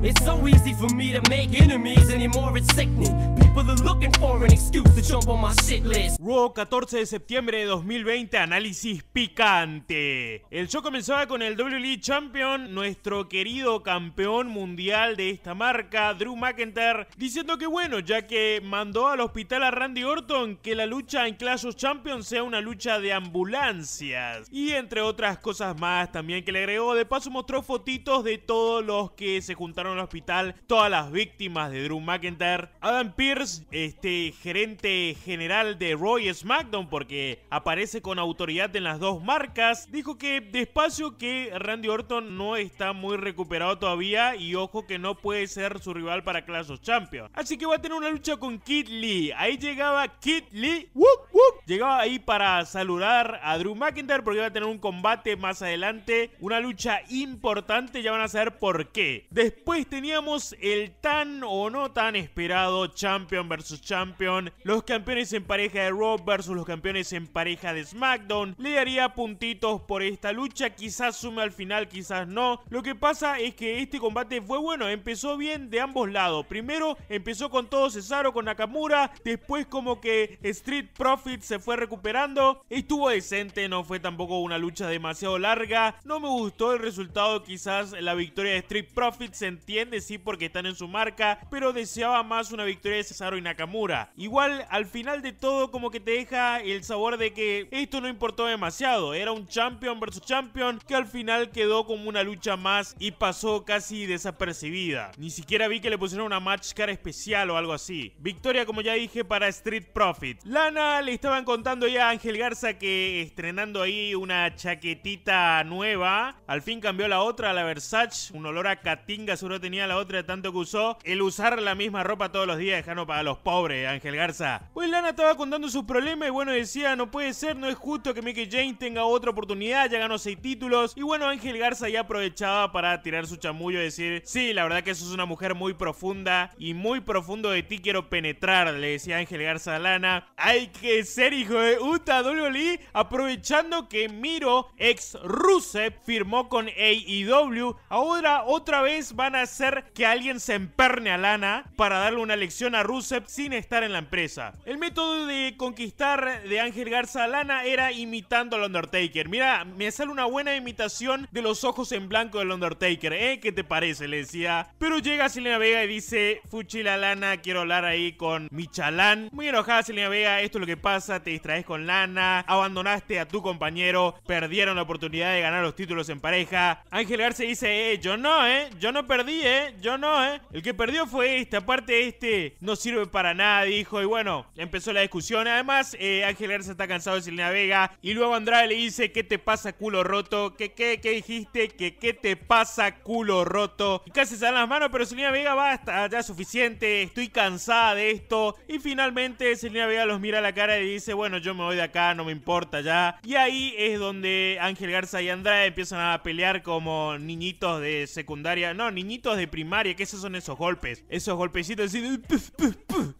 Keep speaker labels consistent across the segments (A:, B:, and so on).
A: It's so easy for me to make enemies anymore, People 14 de septiembre de 2020, análisis picante. El show comenzaba con el WWE Champion, nuestro querido campeón mundial de esta marca, Drew McIntyre, diciendo que bueno, ya que mandó al hospital a Randy Orton, que la lucha en Clash of Champions sea una lucha de ambulancias. Y entre otras cosas más también que le agregó, de paso mostró fotitos de todos los que se juntaron en el hospital todas las víctimas de Drew McIntyre. Adam Pierce, este gerente general de Roy SmackDown, porque aparece con autoridad en las dos marcas, dijo que despacio que Randy Orton no está muy recuperado todavía y ojo que no puede ser su rival para Clash of Champions. Así que va a tener una lucha con Kid Lee. Ahí llegaba Kid Lee. Llegaba ahí para saludar a Drew McIntyre porque va a tener un combate más adelante. Una lucha importante. Ya van a saber por qué. Después teníamos el tan o no tan esperado Champion vs Champion, los campeones en pareja de Raw versus los campeones en pareja de SmackDown. Le daría puntitos por esta lucha, quizás sume al final, quizás no. Lo que pasa es que este combate fue bueno, empezó bien de ambos lados. Primero empezó con todo Cesaro con Nakamura, después como que Street Profits se fue recuperando. Estuvo decente, no fue tampoco una lucha demasiado larga. No me gustó el resultado, quizás la victoria de Street Profits en entiende, sí, porque están en su marca, pero deseaba más una victoria de Cesaro y Nakamura. Igual, al final de todo, como que te deja el sabor de que esto no importó demasiado. Era un champion versus champion que al final quedó como una lucha más y pasó casi desapercibida. Ni siquiera vi que le pusieron una match cara especial o algo así. Victoria, como ya dije, para Street Profit. Lana le estaban contando ya a Ángel Garza que estrenando ahí una chaquetita nueva. Al fin cambió la otra a la Versace. Un olor a Catinga seguro tenía la otra tanto que usó. El usar la misma ropa todos los días dejando para los pobres, Ángel Garza. Pues Lana estaba contando sus problemas y bueno, decía, no puede ser, no es justo que Mickey Jane tenga otra oportunidad, ya ganó seis títulos. Y bueno, Ángel Garza ya aprovechaba para tirar su chamullo y decir, sí, la verdad que eso es una mujer muy profunda y muy profundo de ti quiero penetrar, le decía Ángel Garza a Lana. Hay que ser hijo de Uta Dolly, aprovechando que Miro, ex Rusev, firmó con AEW. Ahora otra vez van a hacer que alguien se emperne a Lana para darle una lección a Rusev sin estar en la empresa. El método de conquistar de Ángel Garza a Lana era imitando al Undertaker. Mira, me sale una buena imitación de los ojos en blanco del Undertaker, ¿eh? ¿Qué te parece? Le decía. Pero llega Selena Vega y dice, Fuchila Lana, quiero hablar ahí con Michalán. Muy enojada Selena Vega, esto es lo que pasa, te distraes con Lana, abandonaste a tu compañero, perdieron la oportunidad de ganar los títulos en pareja. Ángel Garza dice, eh, yo no, ¿eh? Yo no perdí ¿eh? Yo no, ¿eh? El que perdió fue este. Aparte, este no sirve para nada, dijo. Y bueno, empezó la discusión. Además, eh, Ángel Garza está cansado de Selena Vega. Y luego Andrade le dice, ¿qué te pasa, culo roto? ¿Qué, qué, dijiste? ¿Qué, qué te pasa, culo roto? Y casi se dan las manos, pero Selena Vega va hasta ya suficiente. Estoy cansada de esto. Y finalmente Selena Vega los mira a la cara y dice, bueno, yo me voy de acá, no me importa ya. Y ahí es donde Ángel Garza y Andrade empiezan a pelear como niñitos de secundaria. No, niñitos de primaria, que esos son esos golpes. Esos golpecitos así de...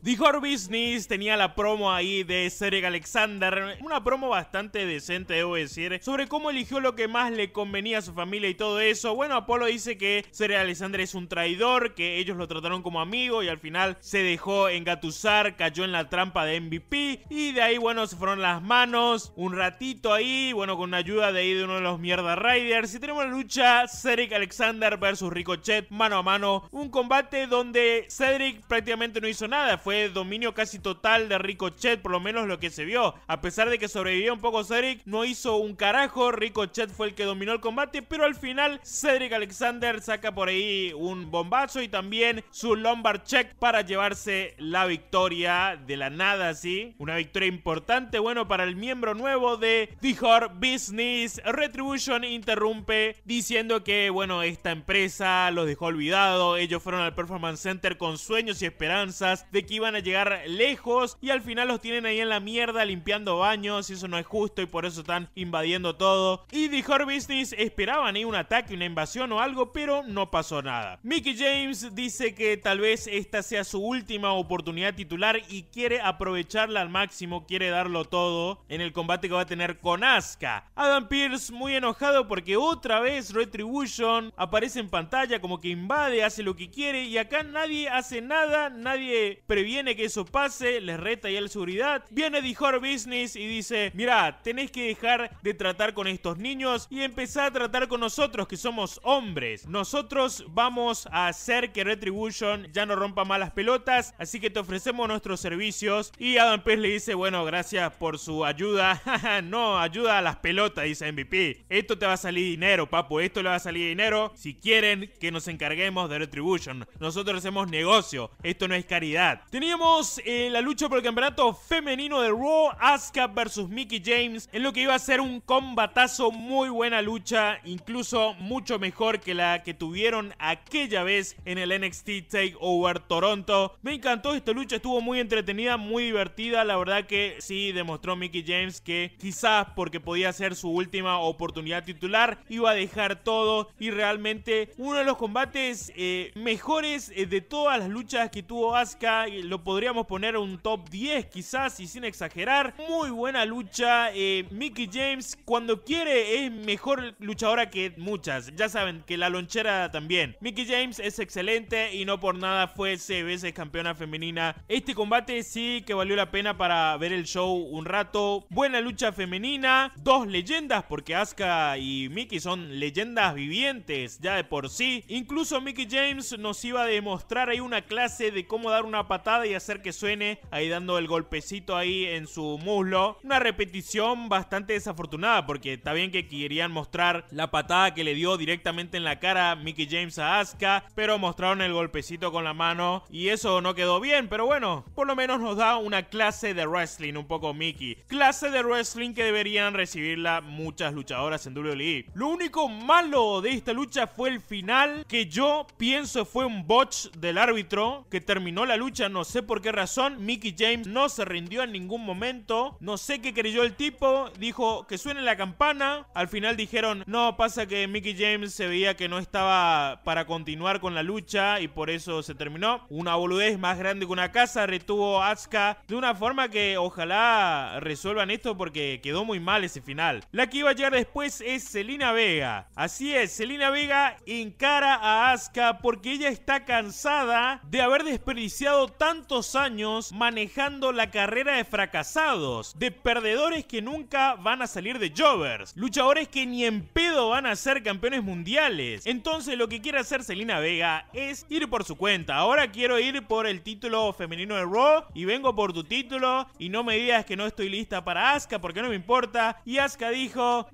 A: Dijo Business tenía la promo ahí de Sereg Alexander. Una promo bastante decente, debo decir. Sobre cómo eligió lo que más le convenía a su familia y todo eso. Bueno, Apolo dice que Sereg Alexander es un traidor, que ellos lo trataron como amigo y al final se dejó engatusar, cayó en la trampa de MVP. Y de ahí, bueno, se fueron las manos un ratito ahí. Bueno, con la ayuda de ahí de uno de los mierda Riders. Y tenemos la lucha Sereg Alexander versus Ricochet mano a mano. Un combate donde Cedric prácticamente no hizo nada. Fue dominio casi total de Ricochet, por lo menos lo que se vio. A pesar de que sobrevivió un poco Cedric, no hizo un carajo. Ricochet fue el que dominó el combate, pero al final Cedric Alexander saca por ahí un bombazo y también su Lombard check para llevarse la victoria de la nada, ¿sí? Una victoria importante, bueno, para el miembro nuevo de The Business. Retribution interrumpe diciendo que, bueno, esta empresa lo dejó olvidado. Ellos fueron al Performance Center con sueños y esperanzas de que iban a llegar lejos y al final los tienen ahí en la mierda limpiando baños y eso no es justo y por eso están invadiendo todo. Y The Horror Business esperaban ahí un ataque, una invasión o algo, pero no pasó nada. Mickey James dice que tal vez esta sea su última oportunidad titular y quiere aprovecharla al máximo, quiere darlo todo en el combate que va a tener con Asuka. Adam Pierce muy enojado porque otra vez Retribution aparece en pantalla como que invade, hace lo que quiere y acá nadie hace nada, nadie previene que eso pase, les reta ya la seguridad. Viene The Business y dice, mira tenés que dejar de tratar con estos niños y empezar a tratar con nosotros que somos hombres. Nosotros vamos a hacer que Retribution ya no rompa malas pelotas, así que te ofrecemos nuestros servicios. Y Adam Pez le dice, bueno, gracias por su ayuda. no, ayuda a las pelotas, dice MVP. Esto te va a salir dinero, papo, esto le va a salir dinero. Si quieren que nos carguemos de Retribution. Nosotros hacemos negocio, esto no es caridad. Teníamos eh, la lucha por el campeonato femenino de Raw, Asuka versus Mickey James, en lo que iba a ser un combatazo, muy buena lucha, incluso mucho mejor que la que tuvieron aquella vez en el NXT Takeover Toronto. Me encantó esta lucha, estuvo muy entretenida, muy divertida, la verdad que sí demostró Mickey James que quizás porque podía ser su última oportunidad titular, iba a dejar todo y realmente uno de los combates eh, mejores eh, de todas las luchas que tuvo Asuka. Eh, lo podríamos poner un top 10 quizás y sin exagerar. Muy buena lucha. Mickey James cuando quiere es mejor luchadora que muchas. Ya saben que la lonchera también. Mickey James es excelente y no por nada fue 6 veces campeona femenina. Este combate sí que valió la pena para ver el show un rato. Buena lucha femenina. Dos leyendas porque Asuka y Mickey son leyendas vivientes ya de por sí. Incluso Incluso Mickey James nos iba a demostrar ahí una clase de cómo dar una patada y hacer que suene, ahí dando el golpecito ahí en su muslo. Una repetición bastante desafortunada, porque está bien que querían mostrar la patada que le dio directamente en la cara Mickey James a Asuka, pero mostraron el golpecito con la mano y eso no quedó bien, pero bueno, por lo menos nos da una clase de wrestling un poco Mickey. Clase de wrestling que deberían recibirla muchas luchadoras en WWE. Lo único malo de esta lucha fue el final que yo pienso fue un botch del árbitro que terminó la lucha, no sé por qué razón. Mickey James no se rindió en ningún momento. No sé qué creyó el tipo. Dijo que suene la campana. Al final dijeron, no, pasa que Mickey James se veía que no estaba para continuar con la lucha y por eso se terminó. Una boludez más grande que una casa retuvo Asuka de una forma que ojalá resuelvan esto porque quedó muy mal ese final. La que iba a llegar después es Selina Vega. Así es, Selina Vega encara a a Asuka porque ella está cansada de haber desperdiciado tantos años manejando la carrera de fracasados, de perdedores que nunca van a salir de Jovers, luchadores que ni en pedo van a ser campeones mundiales. Entonces lo que quiere hacer Selena Vega es ir por su cuenta. Ahora quiero ir por el título femenino de Raw y vengo por tu título y no me digas que no estoy lista para Asuka porque no me importa. Y Asuka dijo...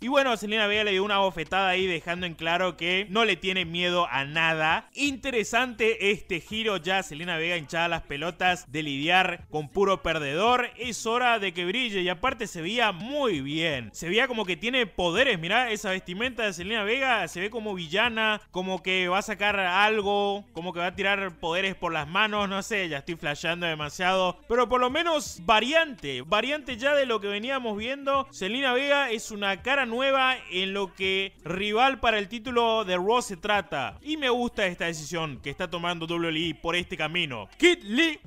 A: Y bueno, Selena Vega le dio una bofetada ahí dejando en claro que no le tiene miedo a nada. Interesante este giro, ya Selena Vega hinchada las pelotas de lidiar con puro perdedor. Es hora de que brille y aparte se veía muy bien. Se veía como que tiene poderes, mirá esa vestimenta de Selena Vega, se ve como villana, como que va a sacar algo, como que va a tirar poderes por las manos, no sé, ya estoy flasheando demasiado, pero por lo menos variante, variante ya de lo que veníamos viendo. Selena Vega es una cara nueva en lo que rival para el título de de se trata. Y me gusta esta decisión que está tomando WWE por este camino. Kid Lee,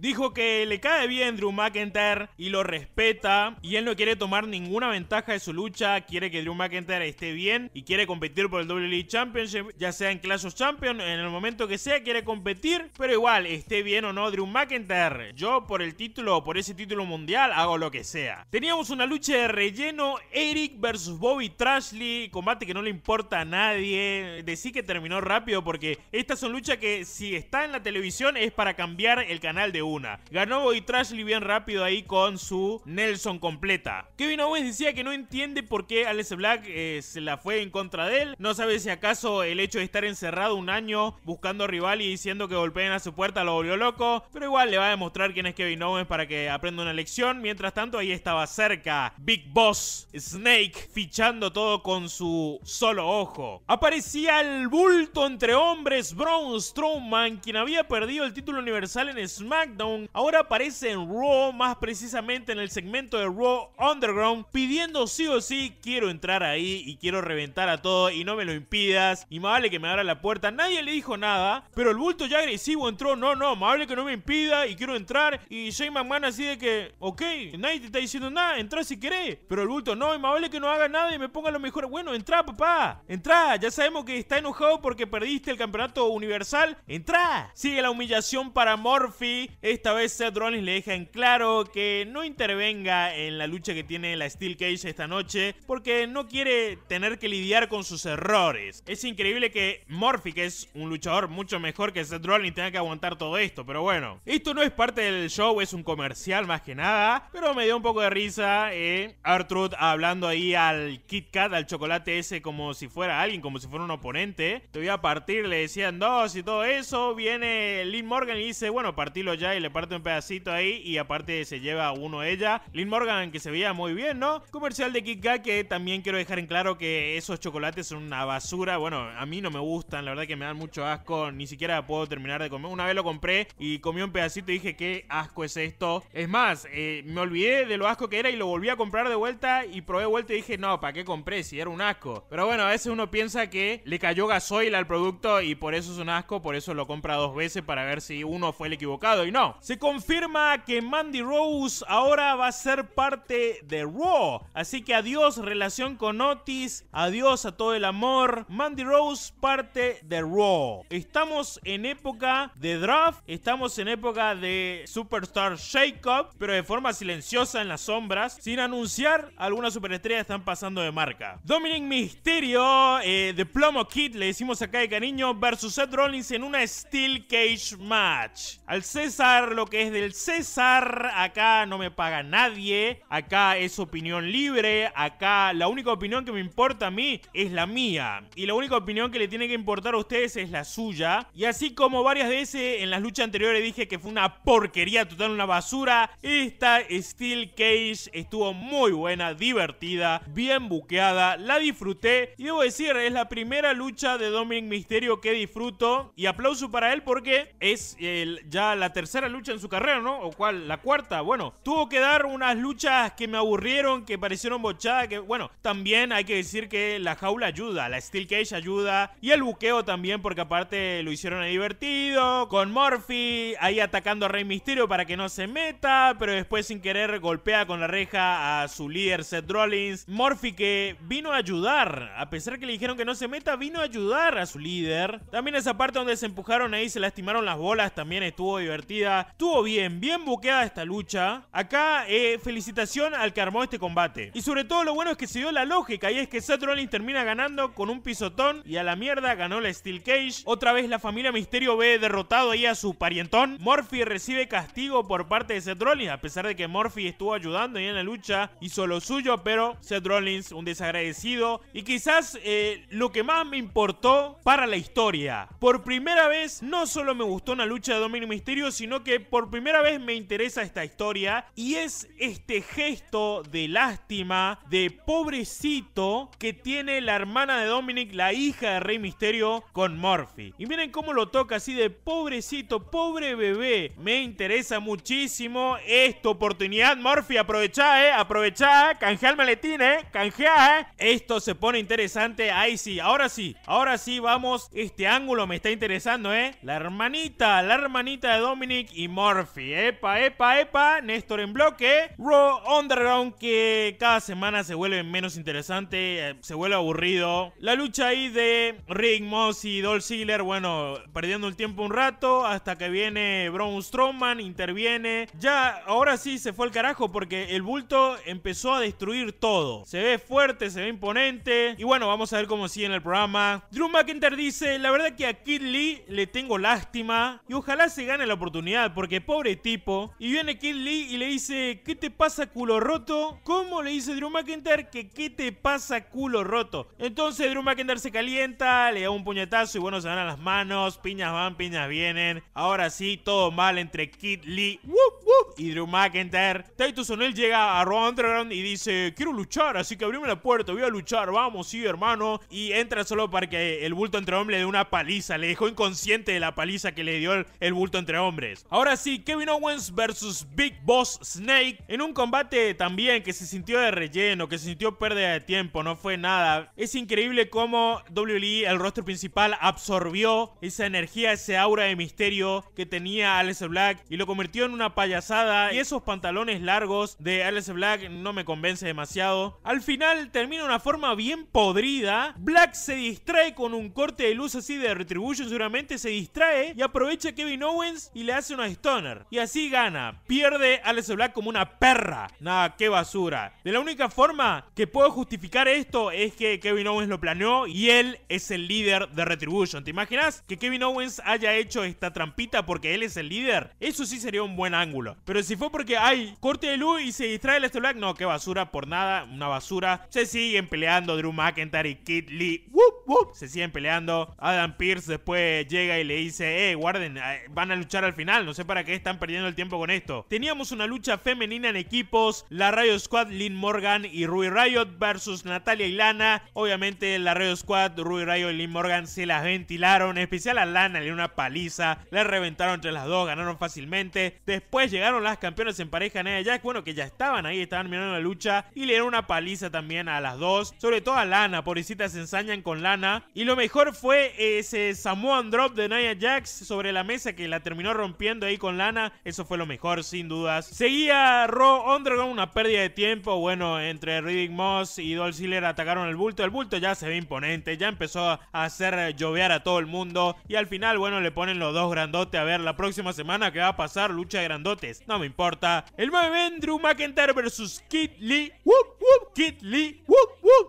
A: Dijo que le cae bien Drew McIntyre y lo respeta y él no quiere tomar ninguna ventaja de su lucha, quiere que Drew McIntyre esté bien y quiere competir por el WWE Championship, ya sea en Clash of Champions, en el momento que sea quiere competir, pero igual esté bien o no Drew McIntyre, yo por el título, por ese título mundial hago lo que sea. Teníamos una lucha de relleno, Eric versus Bobby Trashley, combate que no le importa a nadie, decí que terminó rápido porque estas son luchas que si está en la televisión es para cambiar el canal de una. Ganó Boy Trashley bien rápido ahí con su Nelson completa. Kevin Owens decía que no entiende por qué Alex Black eh, se la fue en contra de él. No sabe si acaso el hecho de estar encerrado un año buscando rival y diciendo que golpeen a su puerta lo volvió loco. Pero igual le va a demostrar quién es Kevin Owens para que aprenda una lección. Mientras tanto, ahí estaba cerca Big Boss Snake fichando todo con su solo ojo. Aparecía el bulto entre hombres Braun Strowman, quien había perdido el título universal en SmackDown, ahora aparece en Raw, más precisamente en el segmento de Raw Underground, pidiendo sí o sí, quiero entrar ahí y quiero reventar a todo y no me lo impidas, y más vale que me abra la puerta. Nadie le dijo nada, pero el bulto ya agresivo entró, no, no, más vale que no me impida y quiero entrar, y Shane McMahon así de que, ok, nadie te está diciendo nada, entra si querés, pero el bulto no, y más vale que no haga nada y me ponga lo mejor. Bueno, entra, papá, entra, ya sabemos que está enojado porque perdiste el campeonato universal, entra. Sigue la humillación para Morphy esta vez Seth Rollins le deja en claro que no intervenga en la lucha que tiene la Steel Cage esta noche porque no quiere tener que lidiar con sus errores. Es increíble que Morphy que es un luchador mucho mejor que Seth Rollins, tenga que aguantar todo esto, pero bueno. Esto no es parte del show, es un comercial más que nada, pero me dio un poco de risa eh, Artruth hablando ahí al Kit Kat, al chocolate ese como si fuera alguien, como si fuera un oponente. Te voy a partir, le decían dos y todo eso. Viene Lynn Morgan y dice, bueno, partir ya y le parte un pedacito ahí y aparte se lleva uno ella. Lynn Morgan que se veía muy bien, ¿no? Comercial de Kit que también quiero dejar en claro que esos chocolates son una basura. Bueno, a mí no me gustan, la verdad que me dan mucho asco, ni siquiera puedo terminar de comer. Una vez lo compré y comí un pedacito y dije, qué asco es esto. Es más, eh, me olvidé de lo asco que era y lo volví a comprar de vuelta y probé de vuelta y dije, no, ¿para qué compré si era un asco? Pero bueno, a veces uno piensa que le cayó gasoil al producto y por eso es un asco, por eso lo compra dos veces para ver si uno fue el equivocado y no. Se confirma que Mandy Rose ahora va a ser parte de Raw. Así que adiós relación con Otis, adiós a todo el amor. Mandy Rose parte de Raw. Estamos en época de draft, estamos en época de Superstar Shake-Up, pero de forma silenciosa en las sombras, sin anunciar algunas superestrellas están pasando de marca. Dominic Mysterio eh, de Plomo Kid, le decimos acá de cariño, versus Seth Rollins en una Steel Cage Match. Al ser César lo que es del César. Acá no me paga nadie. Acá es opinión libre. Acá la única opinión que me importa a mí es la mía. Y la única opinión que le tiene que importar a ustedes es la suya. Y así como varias veces en las luchas anteriores dije que fue una porquería total, una basura. Esta Steel Cage estuvo muy buena, divertida, bien buqueada. La disfruté. Y debo decir, es la primera lucha de Dominic Misterio que disfruto. Y aplauso para él porque es el, ya la tercera lucha en su carrera, ¿no? ¿O cuál? La cuarta. Bueno, tuvo que dar unas luchas que me aburrieron, que parecieron bochadas, que bueno, también hay que decir que la jaula ayuda, la Steel Cage ayuda y el buqueo también porque aparte lo hicieron divertido, con Murphy ahí atacando a Rey Misterio para que no se meta, pero después sin querer golpea con la reja a su líder Seth Rollins. Murphy que vino a ayudar, a pesar que le dijeron que no se meta, vino a ayudar a su líder. También esa parte donde se empujaron ahí, se lastimaron las bolas, también estuvo divertido Estuvo bien, bien buqueada esta lucha. Acá, eh, felicitación al que armó este combate. Y sobre todo lo bueno es que se dio la lógica y es que Seth Rollins termina ganando con un pisotón y a la mierda ganó la Steel Cage. Otra vez la familia Misterio ve derrotado ahí a su parientón. morphy recibe castigo por parte de Seth Rollins, a pesar de que morphy estuvo ayudando ahí en la lucha, hizo lo suyo, pero Seth Rollins, un desagradecido. Y quizás eh, lo que más me importó para la historia. Por primera vez, no solo me gustó una lucha de dominio Misterio, sino que por primera vez me interesa esta historia y es este gesto de lástima, de pobrecito que tiene la hermana de Dominic, la hija de Rey Misterio, con Murphy. Y miren cómo lo toca así de pobrecito, pobre bebé. Me interesa muchísimo esta oportunidad, Murphy, aprovecha eh, aprovechá, eh. canjea el maletín, eh, canjea, eh. Esto se pone interesante, ahí sí, ahora sí, ahora sí, vamos, este ángulo me está interesando, eh. La hermanita, la hermanita de Dominic Dominic y Murphy. Epa, epa, epa. Néstor en bloque. Raw Underground que cada semana se vuelve menos interesante, eh, se vuelve aburrido. La lucha ahí de Rick Moss y Dolph Ziggler, bueno, perdiendo el tiempo un rato hasta que viene Braun Strowman, interviene. Ya, ahora sí se fue el carajo porque el bulto empezó a destruir todo. Se ve fuerte, se ve imponente. Y bueno, vamos a ver cómo sigue en el programa. Drew McIntyre dice, la verdad que a Kid Lee le tengo lástima y ojalá se gane la oportunidad porque pobre tipo. Y viene Kid Lee y le dice, ¿qué te pasa culo roto? ¿Cómo le dice Drew McIntyre que qué te pasa culo roto? Entonces Drew McIntyre se calienta, le da un puñetazo y bueno, se dan a las manos, piñas van, piñas vienen. Ahora sí, todo mal entre Kid Lee y Drew McIntyre. Titus llega a Raw Underground y dice, quiero luchar, así que abrime la puerta, voy a luchar, vamos, sí, hermano. Y entra solo para que el bulto entre hombres le dé una paliza, le dejó inconsciente de la paliza que le dio el, bulto entre hombres. Ahora sí, Kevin Owens versus Big Boss Snake en un combate también que se sintió de relleno, que se sintió pérdida de tiempo, no fue nada. Es increíble cómo WWE, el rostro principal, absorbió esa energía, ese aura de misterio que tenía Alex Black y lo convirtió en una payasada. Y esos pantalones largos de Alice Black no me convence demasiado. Al final termina una forma bien podrida. Black se distrae con un corte de luz así de Retribution, seguramente se distrae y aprovecha Kevin Owens y le hace una stoner. Y así gana. Pierde a Alex Black como una perra. Nada, qué basura. De la única forma que puedo justificar esto es que Kevin Owens lo planeó y él es el líder de Retribution. ¿Te imaginas que Kevin Owens haya hecho esta trampita porque él es el líder? Eso sí sería un buen ángulo. Pero si fue porque hay corte de luz y se distrae Alex Black, no, qué basura, por nada, una basura. Se siguen peleando Drew McIntyre y Kid Lee. Se siguen peleando. Adam Pierce después llega y le dice, eh, guarden, eh, van a luchar al final. No sé para qué están perdiendo el tiempo con esto. Teníamos una lucha femenina en equipos. La Rayo Squad, Lynn Morgan y Rui Riot versus Natalia y Lana. Obviamente la Rayo Squad, Rui Riot y Lynn Morgan se las ventilaron. En especial a Lana le dio una paliza. La reventaron entre las dos, ganaron fácilmente. Después llegaron las campeonas en pareja Nia Jack. Bueno, que ya estaban ahí, estaban mirando la lucha. Y le dieron una paliza también a las dos. Sobre todo a Lana, pobrecita se ensañan con Lana. Y lo mejor fue ese Samoan Drop de Naya Jax sobre la mesa que la terminó rompiendo ahí con Lana. Eso fue lo mejor, sin dudas. Seguía Raw Underground, una pérdida de tiempo. Bueno, entre Riddick Moss y Dolph Ziggler atacaron el bulto. El bulto ya se ve imponente, ya empezó a hacer llovear a todo el mundo. Y al final, bueno, le ponen los dos grandotes. A ver, la próxima semana, que va a pasar? Lucha de grandotes. No me importa. El movimiento Drew McIntyre versus kit Lee. kit Lee.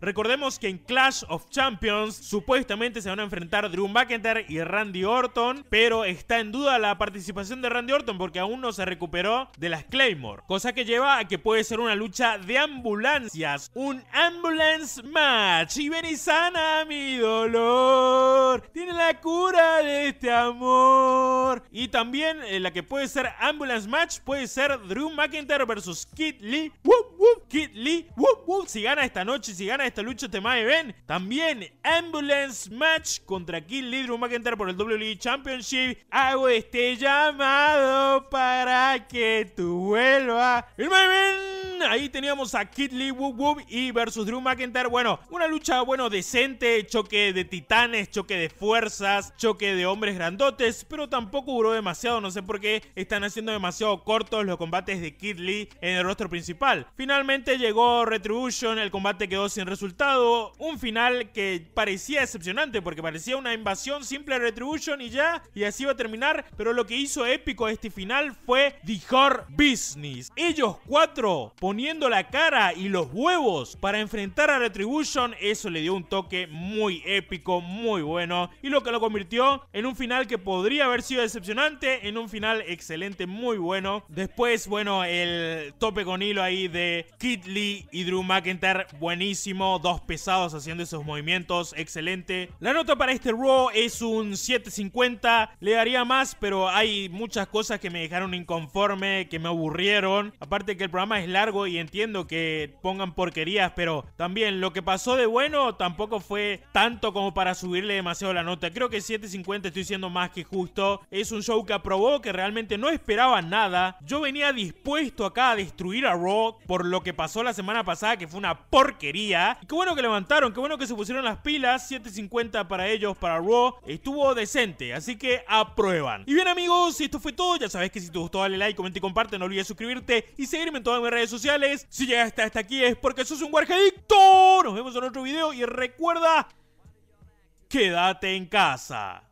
A: Recordemos que en Clash of Champions supuestamente se van a enfrentar Drew McIntyre y Randy Orton, pero está en duda la participación participación de Randy Orton porque aún no se recuperó de las Claymore, cosa que lleva a que puede ser una lucha de ambulancias, un ambulance match y ven y sana mi dolor, tiene la cura de este amor y también eh, la que puede ser ambulance match puede ser Drew McIntyre versus Kid Lee, Lee, si gana esta noche, si gana esta lucha te Mae ven también ambulance match contra Kid Lee Drew McIntyre por el WWE Championship, hago este llamado para que tú vuelvas. Ahí teníamos a Kid Lee Woo Woo y versus Drew McIntyre. Bueno, una lucha, bueno, decente, choque de titanes, choque de fuerzas, choque de hombres grandotes, pero tampoco duró demasiado. No sé por qué están haciendo demasiado cortos los combates de Kid Lee en el rostro principal. Finalmente llegó Retribution, el combate quedó sin resultado. Un final que parecía decepcionante porque parecía una invasión simple a Retribution y ya, y así iba a terminar. Pero lo que hizo épico este final fue The Hard Business. Ellos cuatro por poniendo la cara y los huevos para enfrentar a Retribution, eso le dio un toque muy épico, muy bueno, y lo que lo convirtió en un final que podría haber sido decepcionante, en un final excelente, muy bueno. Después, bueno, el tope con hilo ahí de Kid Lee y Drew McIntyre, buenísimo, dos pesados haciendo esos movimientos, excelente. La nota para este Raw es un 7.50, le daría más, pero hay muchas cosas que me dejaron inconforme, que me aburrieron. Aparte que el programa es largo y entiendo que pongan porquerías, pero también lo que pasó de bueno tampoco fue tanto como para subirle demasiado la nota. Creo que 7.50 estoy siendo más que justo. Es un show que aprobó, que realmente no esperaba nada. Yo venía dispuesto acá a destruir a Raw por lo que pasó la semana pasada, que fue una porquería. Y qué bueno que levantaron, qué bueno que se pusieron las pilas. 7.50 para ellos, para Raw. Estuvo decente, así que aprueban. Y bien amigos, esto fue todo. Ya sabes que si te gustó dale like, comenta y comparte. No olvides suscribirte y seguirme en todas mis redes sociales sociales. Si está hasta aquí es porque sos un wargadicto. Nos vemos en otro video y recuerda, quédate en casa.